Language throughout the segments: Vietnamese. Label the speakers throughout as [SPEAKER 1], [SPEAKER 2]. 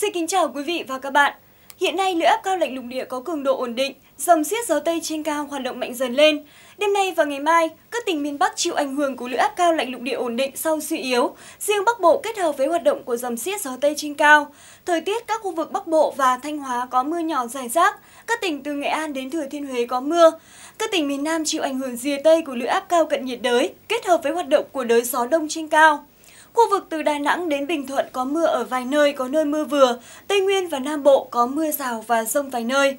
[SPEAKER 1] Xin kính chào quý vị và các bạn. Hiện nay, lưỡi áp cao lạnh lục địa có cường độ ổn định, dòng xiết gió Tây trên cao hoạt động mạnh dần lên. Đêm nay và ngày mai, các tỉnh miền Bắc chịu ảnh hưởng của lưỡi áp cao lạnh lục địa ổn định sau suy yếu. Riêng Bắc Bộ kết hợp với hoạt động của dòng xiết gió Tây trên cao. Thời tiết các khu vực Bắc Bộ và Thanh Hóa có mưa nhỏ rải rác, các tỉnh từ Nghệ An đến Thừa Thiên Huế có mưa. Các tỉnh miền Nam chịu ảnh hưởng rìa Tây của lưỡi áp cao cận nhiệt đới kết hợp với hoạt động của đới gió đông trên cao. Khu vực từ Đà Nẵng đến Bình Thuận có mưa ở vài nơi, có nơi mưa vừa. Tây Nguyên và Nam Bộ có mưa rào và rông vài nơi.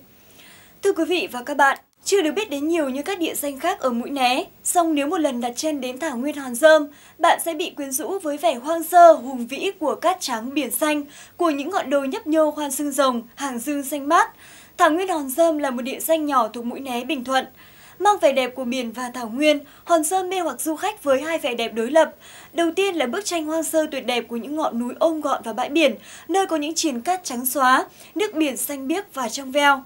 [SPEAKER 1] Thưa quý vị và các bạn, chưa được biết đến nhiều như các địa danh khác ở Mũi Né, song nếu một lần đặt chân đến thảo nguyên Hòn Dơm, bạn sẽ bị quyến rũ với vẻ hoang sơ, hùng vĩ của cát trắng biển xanh, của những ngọn đồi nhấp nhô khoan xương rồng, hàng dương xanh mát. Thảo nguyên Hòn Dơm là một địa danh nhỏ thuộc Mũi Né, Bình Thuận mang vẻ đẹp của biển và thảo nguyên, Hòn Sơn mê hoặc du khách với hai vẻ đẹp đối lập. Đầu tiên là bức tranh hoang sơ tuyệt đẹp của những ngọn núi ôm gọn và bãi biển, nơi có những triền cát trắng xóa, nước biển xanh biếc và trong veo.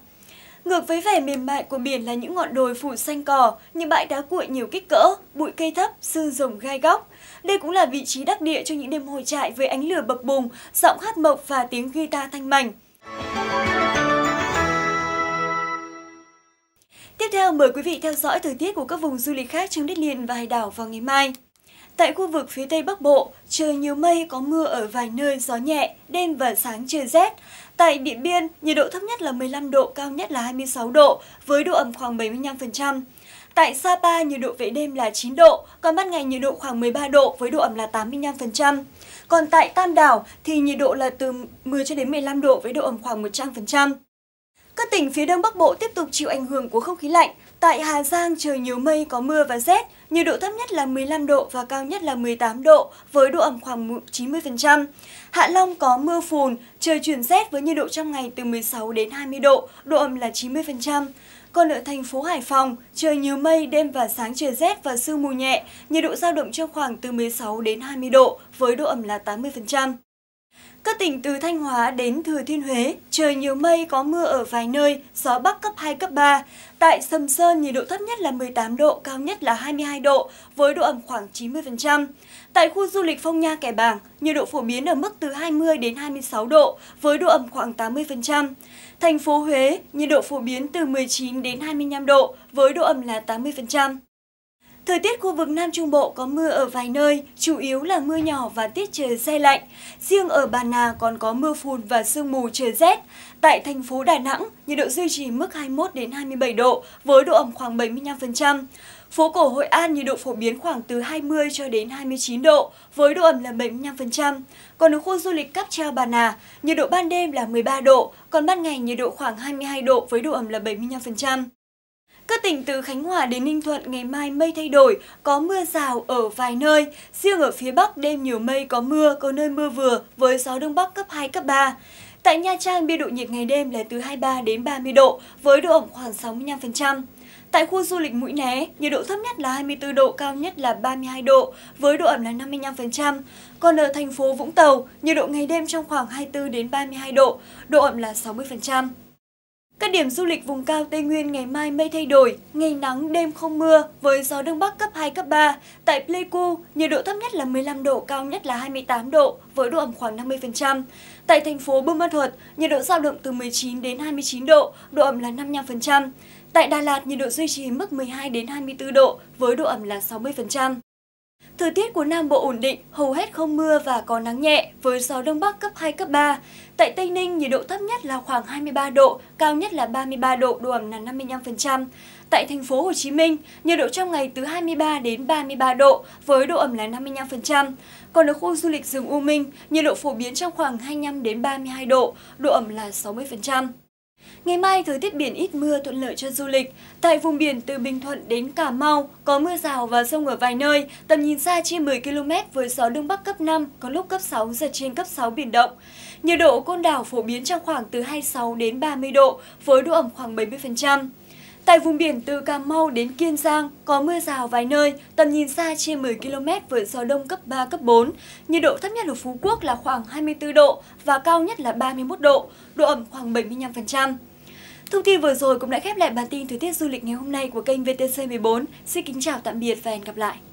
[SPEAKER 1] Ngược với vẻ mềm mại của biển là những ngọn đồi phủ xanh cỏ, những bãi đá cuội nhiều kích cỡ, bụi cây thấp, sương rồng gai góc. Đây cũng là vị trí đắc địa cho những đêm hội trại với ánh lửa bập bùng, giọng hát mộc và tiếng guitar thanh mảnh. theo, mời quý vị theo dõi thời tiết của các vùng du lịch khác trong đất liền và hải đảo vào ngày mai. Tại khu vực phía Tây Bắc Bộ, trời nhiều mây, có mưa ở vài nơi, gió nhẹ, đêm và sáng trời rét. Tại Điện Biên, nhiệt độ thấp nhất là 15 độ, cao nhất là 26 độ, với độ ẩm khoảng 75%. Tại Sapa, nhiệt độ về đêm là 9 độ, còn ban ngày nhiệt độ khoảng 13 độ với độ ẩm là 85%. Còn tại Tam Đảo thì nhiệt độ là từ 10 cho đến 15 độ với độ ẩm khoảng 100%. Các tỉnh phía Đông Bắc Bộ tiếp tục chịu ảnh hưởng của không khí lạnh. Tại Hà Giang, trời nhiều mây, có mưa và rét, nhiệt độ thấp nhất là 15 độ và cao nhất là 18 độ, với độ ẩm khoảng 90%. Hạ Long có mưa phùn, trời chuyển rét với nhiệt độ trong ngày từ 16 đến 20 độ, độ ẩm là 90%. Còn ở thành phố Hải Phòng, trời nhiều mây, đêm và sáng trời rét và sương mù nhẹ, nhiệt độ dao động trong khoảng từ 16 đến 20 độ, với độ ẩm là 80%. Các tỉnh từ Thanh Hóa đến Thừa Thiên Huế, trời nhiều mây có mưa ở vài nơi, gió Bắc cấp 2, cấp 3. Tại Sầm Sơn, nhiệt độ thấp nhất là 18 độ, cao nhất là 22 độ, với độ ẩm khoảng 90%. Tại khu du lịch Phong Nha Kẻ bàng nhiệt độ phổ biến ở mức từ 20 đến 26 độ, với độ ẩm khoảng 80%. Thành phố Huế, nhiệt độ phổ biến từ 19 đến 25 độ, với độ ẩm là 80%. Thời tiết khu vực Nam Trung Bộ có mưa ở vài nơi, chủ yếu là mưa nhỏ và tiết trời xe lạnh. Riêng ở Bà Nà còn có mưa phùn và sương mù trời rét. Tại thành phố Đà Nẵng, nhiệt độ duy trì mức 21 đến 27 độ với độ ẩm khoảng 75%. Phố cổ Hội An nhiệt độ phổ biến khoảng từ 20 cho đến 29 độ với độ ẩm là 75%. Còn ở khu du lịch Cáp Treo Bà Nà, nhiệt độ ban đêm là 13 độ, còn ban ngày nhiệt độ khoảng 22 độ với độ ẩm là 75%. Các tỉnh từ Khánh Hòa đến Ninh Thuận ngày mai mây thay đổi, có mưa rào ở vài nơi. Riêng ở phía Bắc đêm nhiều mây có mưa, có nơi mưa vừa với gió Đông Bắc cấp 2, cấp 3. Tại Nha Trang, biên độ nhiệt ngày đêm là từ 23 đến 30 độ với độ ẩm khoảng 65%. Tại khu du lịch Mũi Né, nhiệt độ thấp nhất là 24 độ, cao nhất là 32 độ, với độ ẩm là 55%. Còn ở thành phố Vũng Tàu, nhiệt độ ngày đêm trong khoảng 24 đến 32 độ, độ ẩm là 60%. Các điểm du lịch vùng cao Tây Nguyên ngày mai mây thay đổi, ngày nắng, đêm không mưa với gió đông bắc cấp 2, cấp 3. Tại Pleiku, nhiệt độ thấp nhất là 15 độ, cao nhất là 28 độ với độ ẩm khoảng 50%. Tại thành phố Buôn Ma Thuột, nhiệt độ dao động từ 19 đến 29 độ, độ ẩm là 55%. Tại Đà Lạt, nhiệt độ duy trì mức 12 đến 24 độ với độ ẩm là 60%. Thời tiết của Nam Bộ ổn định, hầu hết không mưa và có nắng nhẹ, với gió Đông Bắc cấp 2, cấp 3. Tại Tây Ninh, nhiệt độ thấp nhất là khoảng 23 độ, cao nhất là 33 độ, độ ẩm là 55%. Tại thành phố Hồ Chí Minh, nhiệt độ trong ngày từ 23 đến 33 độ, với độ ẩm là 55%. Còn ở khu du lịch rừng U Minh, nhiệt độ phổ biến trong khoảng 25 đến 32 độ, độ ẩm là 60%. Ngày mai, thời tiết biển ít mưa thuận lợi cho du lịch. Tại vùng biển từ Bình Thuận đến Cà Mau, có mưa rào và rông ở vài nơi, tầm nhìn xa trên 10 km với gió đông bắc cấp 5, có lúc cấp 6, giật trên cấp 6 biển động. Nhiệt độ côn đảo phổ biến trong khoảng từ 26 đến 30 độ, với độ ẩm khoảng 70%. Tại vùng biển từ Cà Mau đến Kiên Giang có mưa rào vài nơi, tầm nhìn xa trên 10 km với gió đông cấp 3, cấp 4. Nhiệt độ thấp nhất ở Phú Quốc là khoảng 24 độ và cao nhất là 31 độ, độ ẩm khoảng 75%. Thông tin vừa rồi cũng đã khép lại bản tin thời tiết du lịch ngày hôm nay của kênh VTC14. Xin kính chào tạm biệt và hẹn gặp lại.